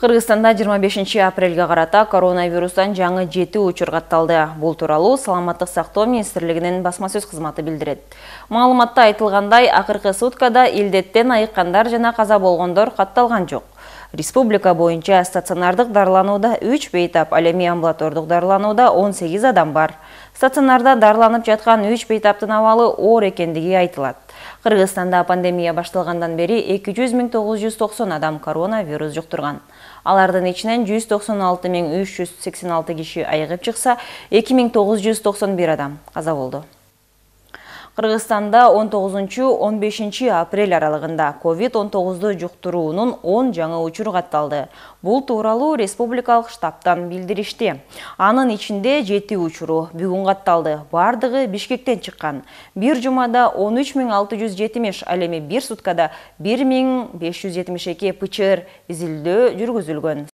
кыргызстанда жыйырма бешинчи апрелге карата коронавирустан жаңы жети учур катталды бул тууралуу саламаттык сактоо министрлигинин басма сөз кызматы билдирет маалыматта айтылгандай акыркы суткада илдеттен айыккандар жана каза болгондор катталган жок республика боюнча стационардык дарыланууда 3 бейтап ал эми амбулатордук дарыланууда 18 адам бар стационарда дарыланып жаткан 3 бейтаптын абалы оор экендиги айтылат кыргызстанда пандемия башталгандан бери 200 990 адам коронавирус жуктурган алардын ичинен 196 386 киши айыгып чыкса 2991 адам каза болду кыргызстанда 19-15 апрель аралыгында COVID-19 жуктуруунун 10 жаңы учуру катталды бул тууралуу республикалык штабтан билдиришти анын ичинде 7 учуру бүгүн катталды бардыгы бишкектен чыккан бир жумада 13670, үч ал эми бир суткада 1572 пчр изилдөө жүргүзүлгөн